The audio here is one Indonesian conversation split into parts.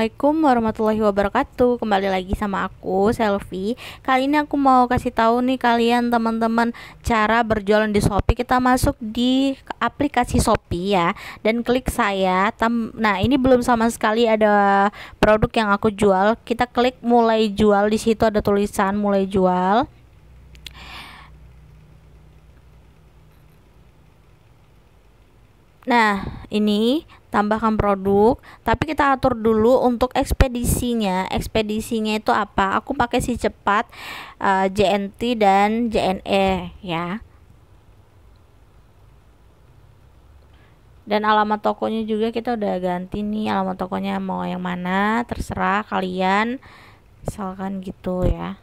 Assalamualaikum warahmatullahi wabarakatuh Kembali lagi sama aku, Selfie Kali ini aku mau kasih tahu nih kalian teman-teman Cara berjualan di Shopee Kita masuk di aplikasi Shopee ya Dan klik saya Nah ini belum sama sekali ada produk yang aku jual Kita klik mulai jual di situ ada tulisan mulai jual Nah, ini tambahkan produk tapi kita atur dulu untuk ekspedisinya ekspedisinya itu apa aku pakai si cepat uh, eh, JNT dan JNE ya dan alamat tokonya juga kita udah ganti nih alamat tokonya mau yang mana terserah kalian misalkan gitu ya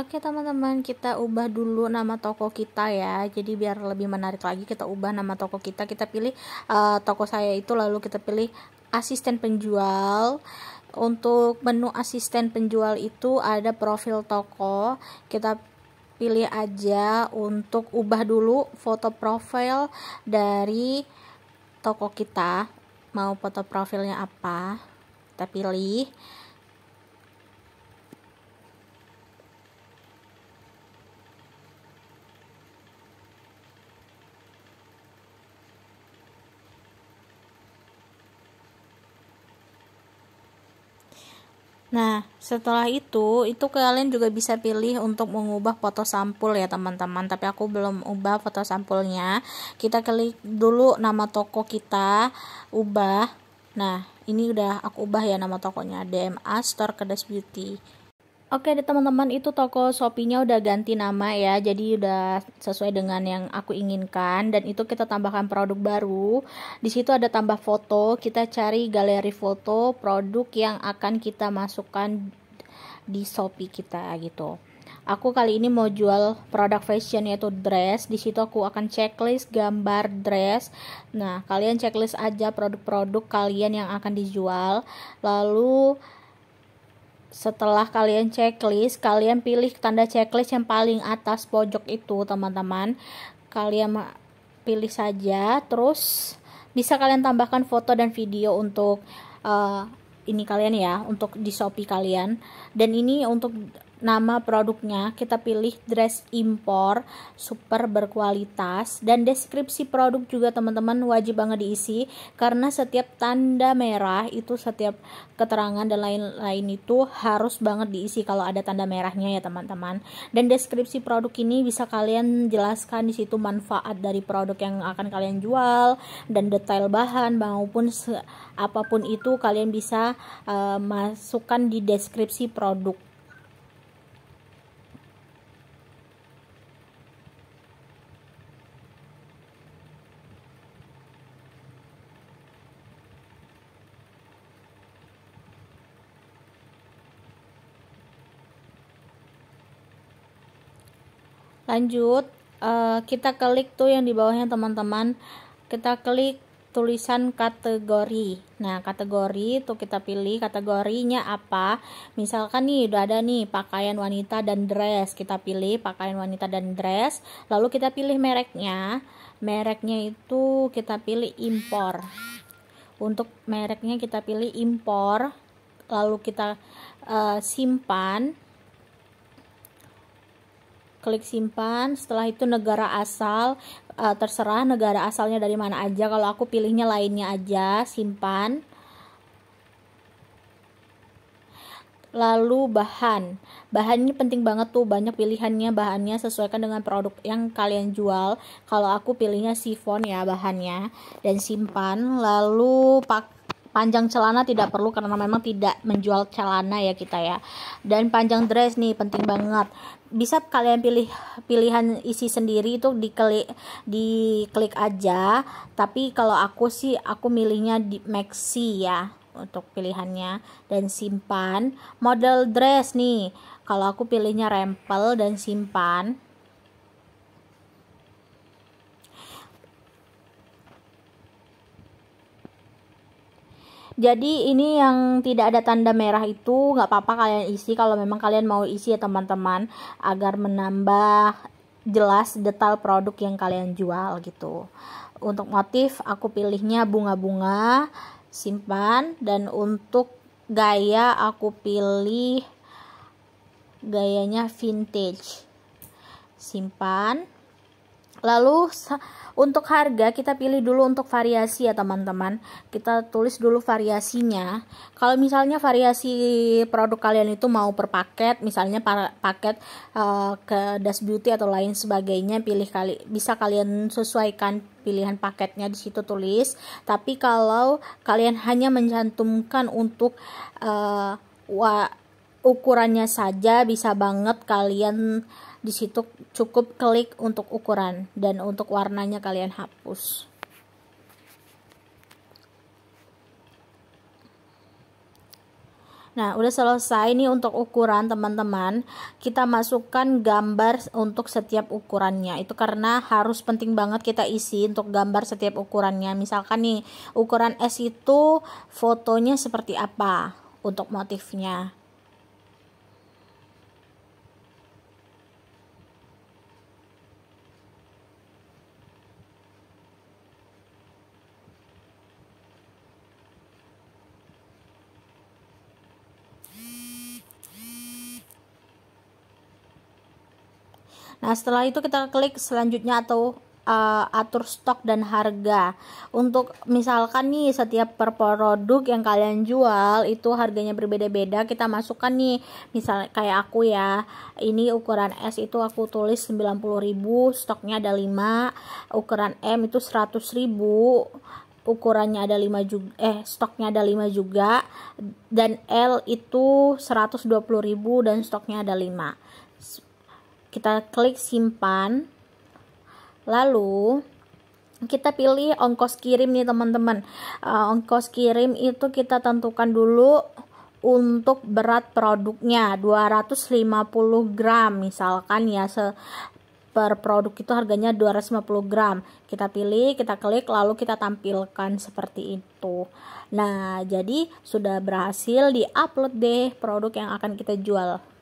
Oke teman-teman, kita ubah dulu nama toko kita ya. Jadi biar lebih menarik lagi kita ubah nama toko kita. Kita pilih uh, toko saya itu lalu kita pilih asisten penjual. Untuk menu asisten penjual itu ada profil toko. Kita pilih aja untuk ubah dulu foto profil dari toko kita. Mau foto profilnya apa? Kita pilih Nah, setelah itu, itu kalian juga bisa pilih untuk mengubah foto sampul ya teman-teman. Tapi aku belum ubah foto sampulnya. Kita klik dulu nama toko kita, ubah. Nah, ini udah aku ubah ya nama tokonya, DMA Store Kedas Beauty. Oke deh teman-teman itu toko Shopee-nya udah ganti nama ya jadi udah sesuai dengan yang aku inginkan dan itu kita tambahkan produk baru di situ ada tambah foto kita cari galeri foto produk yang akan kita masukkan di Shopee kita gitu aku kali ini mau jual produk fashion yaitu dress di situ aku akan checklist gambar dress nah kalian checklist aja produk-produk kalian yang akan dijual lalu setelah kalian checklist, kalian pilih tanda checklist yang paling atas pojok itu, teman-teman. Kalian pilih saja, terus bisa kalian tambahkan foto dan video untuk uh, ini kalian ya, untuk di Shopee kalian. Dan ini untuk nama produknya, kita pilih dress impor super berkualitas dan deskripsi produk juga teman-teman wajib banget diisi karena setiap tanda merah itu setiap keterangan dan lain-lain itu harus banget diisi kalau ada tanda merahnya ya teman-teman. Dan deskripsi produk ini bisa kalian jelaskan di situ manfaat dari produk yang akan kalian jual dan detail bahan maupun apapun itu kalian bisa uh, masukkan di deskripsi produk lanjut uh, kita klik tuh yang di bawahnya teman-teman kita klik tulisan kategori nah kategori tuh kita pilih kategorinya apa misalkan nih udah ada nih pakaian wanita dan dress kita pilih pakaian wanita dan dress lalu kita pilih mereknya mereknya itu kita pilih impor untuk mereknya kita pilih impor lalu kita uh, simpan klik simpan setelah itu negara asal uh, terserah negara asalnya dari mana aja kalau aku pilihnya lainnya aja simpan lalu bahan bahannya penting banget tuh banyak pilihannya bahannya sesuaikan dengan produk yang kalian jual kalau aku pilihnya sifon ya bahannya dan simpan lalu pakai panjang celana tidak perlu karena memang tidak menjual celana ya kita ya dan panjang dress nih penting banget bisa kalian pilih pilihan isi sendiri itu diklik diklik aja tapi kalau aku sih aku milihnya di maxi ya untuk pilihannya dan simpan model dress nih kalau aku pilihnya rempel dan simpan Jadi ini yang tidak ada tanda merah itu nggak apa-apa kalian isi kalau memang kalian mau isi ya teman-teman agar menambah jelas detail produk yang kalian jual gitu. Untuk motif aku pilihnya bunga-bunga simpan dan untuk gaya aku pilih gayanya vintage simpan Lalu untuk harga kita pilih dulu untuk variasi ya teman-teman. Kita tulis dulu variasinya. Kalau misalnya variasi produk kalian itu mau per paket, misalnya paket uh, ke Das Beauty atau lain sebagainya, pilih kali bisa kalian sesuaikan pilihan paketnya di situ tulis. Tapi kalau kalian hanya mencantumkan untuk uh, ukurannya saja bisa banget kalian di situ cukup klik untuk ukuran dan untuk warnanya kalian hapus. Nah, udah selesai nih untuk ukuran teman-teman. Kita masukkan gambar untuk setiap ukurannya. Itu karena harus penting banget kita isi untuk gambar setiap ukurannya. Misalkan nih, ukuran S itu fotonya seperti apa untuk motifnya. Nah, setelah itu kita klik selanjutnya atau uh, atur stok dan harga. Untuk misalkan nih setiap per produk yang kalian jual itu harganya berbeda-beda, kita masukkan nih misal kayak aku ya. Ini ukuran S itu aku tulis 90.000, stoknya ada 5. Ukuran M itu 100.000 ukurannya ada 5 juga eh stoknya ada 5 juga dan L itu 120.000 dan stoknya ada 5 kita klik simpan lalu kita pilih ongkos kirim nih teman-teman uh, ongkos kirim itu kita tentukan dulu untuk berat produknya 250 gram misalkan ya se per produk itu harganya 250 gram kita pilih kita klik lalu kita tampilkan seperti itu nah jadi sudah berhasil di upload deh produk yang akan kita jual